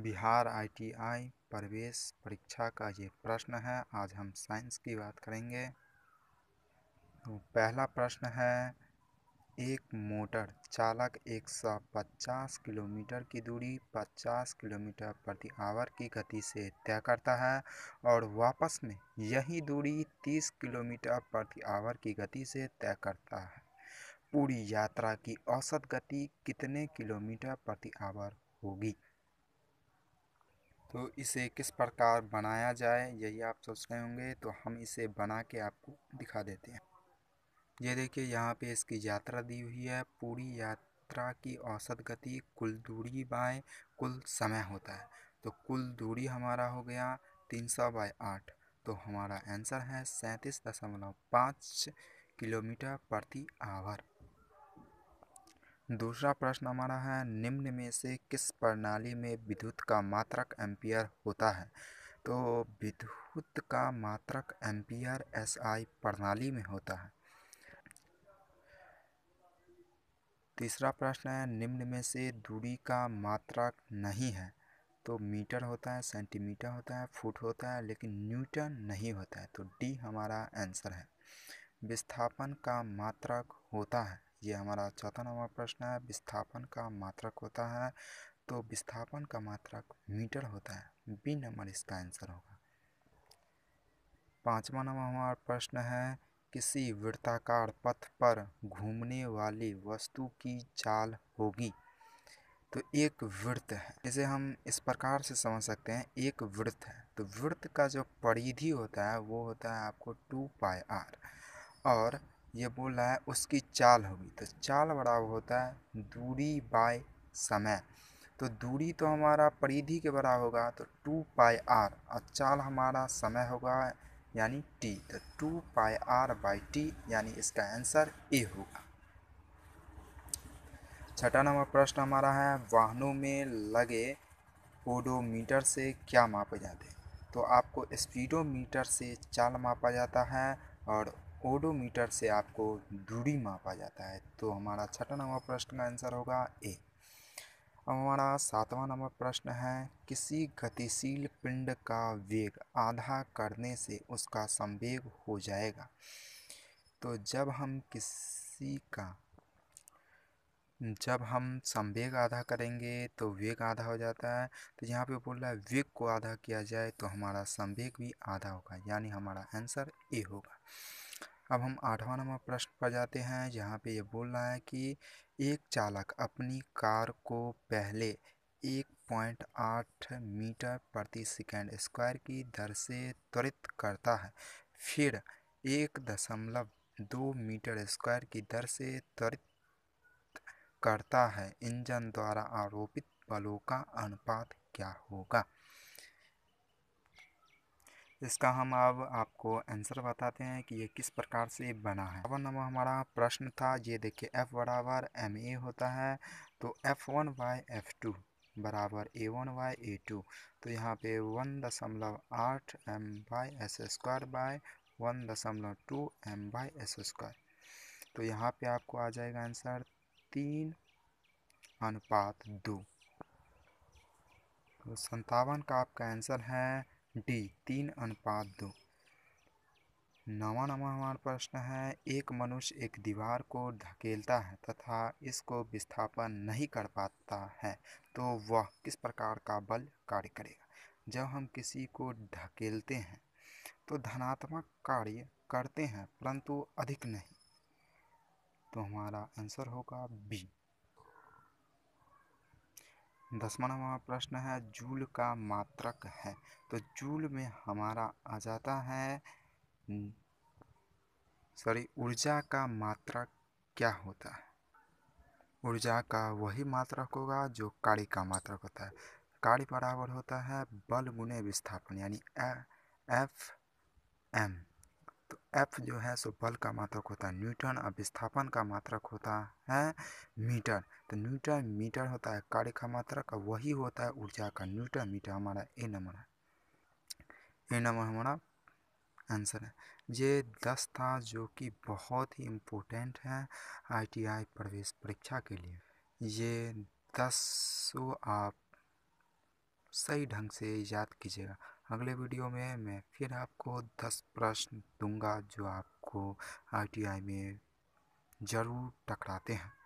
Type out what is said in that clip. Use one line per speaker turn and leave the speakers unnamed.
Bihar ITI प्रवेश परीक्षा का ये प्रश्न है आज हम साइंस की बात करेंगे तो पहला प्रश्न है एक मोटर चालक 150 किलोमीटर की दूरी 50 किलोमीटर प्रति आवर की गति से तय करता है और वापस में यही दूरी 30 किलोमीटर प्रति आवर की गति से तय करता है पूरी यात्रा की औसत गति कितने किलोमीटर प्रति आवर होगी तो इसे किस प्रकार बनाया जाए यही आप सोच रहे होंगे तो हम इसे बना के आपको दिखा देते हैं ये देखिए यहाँ पे इसकी यात्रा दी हुई है पूरी यात्रा की औसत गति कुल दूरी बाय कुल समय होता है तो कुल दूरी हमारा हो गया तीन सौ बाय आठ तो हमारा आंसर है सैंतीस दशमलव पाँच किलोमीटर प्रति आवर दूसरा प्रश्न हमारा है निम्न में से किस प्रणाली में विद्युत का मात्रक एम्पियर होता है तो विद्युत का मात्रक एम्पियर एसआई प्रणाली में होता है तीसरा प्रश्न है निम्न में से दूरी का मात्रक नहीं है तो मीटर होता है सेंटीमीटर होता है फुट होता है लेकिन न्यूटन नहीं होता है तो डी हमारा आंसर है विस्थापन का मात्रक होता है ये हमारा चौथा नंबर प्रश्न है विस्थापन का मात्रक होता है तो विस्थापन का मात्रक मीटर होता है बी नंबर इसका आंसर होगा पांचवा नंबर हमारा प्रश्न है किसी वृत्ताकार पथ पर घूमने वाली वस्तु की चाल होगी तो एक वृत्त है इसे हम इस प्रकार से समझ सकते हैं एक वृत्त है तो वृत्त का जो परिधि होता है वो होता है आपको टू पाई आर और ये बोल रहा है उसकी चाल होगी तो चाल बराबर होता है दूरी बाय समय तो दूरी तो हमारा परिधि के बराबर होगा तो टू पाई आर और चाल हमारा समय होगा यानी टी तो two pi R by T यानी इसका आंसर ए होगा छठा नंबर प्रश्न हमारा है वाहनों में लगे ओडोमीटर से क्या मापे जाते हैं तो आपको स्पीडोमीटर से चाल मापा जाता है और ओडोमीटर से आपको दूरी मापा जाता है तो हमारा छठा नंबर प्रश्न का आंसर होगा ए अब हमारा सातवां नंबर प्रश्न है किसी गतिशील पिंड का वेग आधा करने से उसका संवेग हो जाएगा तो जब हम किसी का जब हम संवेग आधा करेंगे तो वेग आधा हो जाता है तो यहाँ पे बोल रहा है वेग को आधा किया जाए तो हमारा संवेग भी आधा होगा यानी हमारा आंसर ए होगा अब हम आठवां नंबर प्रश्न पर जाते हैं जहाँ पे ये बोल रहा है कि एक चालक अपनी कार को पहले एक पॉइंट आठ मीटर प्रति सेकेंड स्क्वायर की दर से त्वरित करता है फिर एक दशमलव दो मीटर स्क्वायर की दर से त्वरित करता है इंजन द्वारा आरोपित बलों का अनुपात क्या होगा इसका हम अब आपको आंसर बताते हैं कि ये किस प्रकार से बना है अब नंबर हमारा प्रश्न था ये देखिए एफ बराबर एम ए होता है तो F one by F two बराबर A one by A two तो यहाँ पे वन दशमलव आठ M by S square by one दशमलव two M by S square तो यहाँ पे आपको आ जाएगा आंसर तीन अनुपात दो तो संतावन का आपका आंसर है डी तीन अनुपात दो नवा नवा हमारा प्रश्न है एक मनुष्य एक दीवार को धकेलता है तथा इसको विस्थापन नहीं कर पाता है तो वह किस प्रकार का बल कार्य करेगा जब हम किसी को ढकेलते हैं तो धनात्मक कार्य करते हैं परंतु अधिक नहीं तो हमारा आंसर होगा बी दसवां प्रश्न है जूल का मात्रक है तो जूल में हमारा आ जाता है सॉरी ऊर्जा का मात्रक क्या होता है ऊर्जा का वही मात्रक होगा जो कार्य का मात्रक होता है कार्य बराबर होता है बल गुणे विस्थापन यानी एफ एम तो एफ जो है सो बल का मात्रक होता है न्यूटन और विस्थापन का मात्रक होता है मीटर तो न्यूटन मीटर होता है कार्य का मात्रक का वही होता है ऊर्जा का न्यूटन मीटर हमारा ए नंबर है ए नंबर हमारा आंसर है ये दस था जो कि बहुत ही इम्पोर्टेंट है आईटीआई प्रवेश परीक्षा के लिए ये दस आप सही ढंग से याद कीजिएगा अगले वीडियो में मैं फिर आपको दस प्रश्न दूंगा जो आपको आईटीआई में ज़रूर टकराते हैं